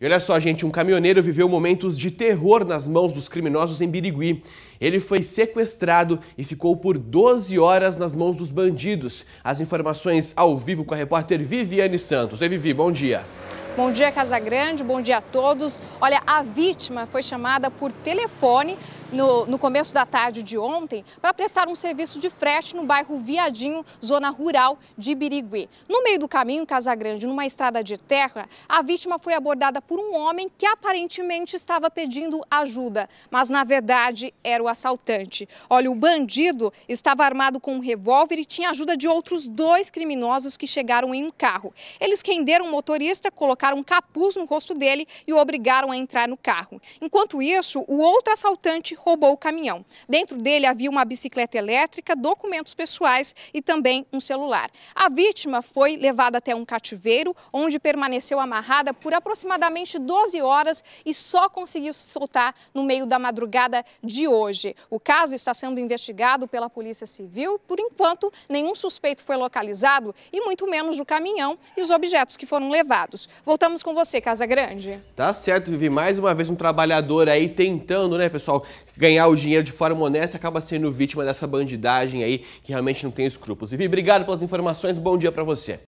E olha só, gente, um caminhoneiro viveu momentos de terror nas mãos dos criminosos em Birigui. Ele foi sequestrado e ficou por 12 horas nas mãos dos bandidos. As informações ao vivo com a repórter Viviane Santos. E Vivi, bom dia. Bom dia, Casa Grande. bom dia a todos. Olha, a vítima foi chamada por telefone no, no começo da tarde de ontem para prestar um serviço de frete no bairro Viadinho, zona rural de Ibirigui. No meio do caminho, em Casagrande, numa estrada de terra, a vítima foi abordada por um homem que aparentemente estava pedindo ajuda, mas na verdade era o assaltante. Olha, o bandido estava armado com um revólver e tinha ajuda de outros dois criminosos que chegaram em um carro. Eles renderam o motorista, colocaram um capuz no rosto dele e o obrigaram a entrar no carro. Enquanto isso, o outro assaltante roubou o caminhão. Dentro dele havia uma bicicleta elétrica, documentos pessoais e também um celular. A vítima foi levada até um cativeiro, onde permaneceu amarrada por aproximadamente 12 horas e só conseguiu se soltar no meio da madrugada de hoje. O caso está sendo investigado pela Polícia Civil. Por enquanto, nenhum suspeito foi localizado e muito menos o caminhão e os objetos que foram levados. Voltamos com você, Casa Grande. Tá certo, Vivi. Mais uma vez um trabalhador aí tentando, né, pessoal, ganhar o dinheiro de forma honesta acaba sendo vítima dessa bandidagem aí que realmente não tem escrúpulos. Vivi, obrigado pelas informações, bom dia para você.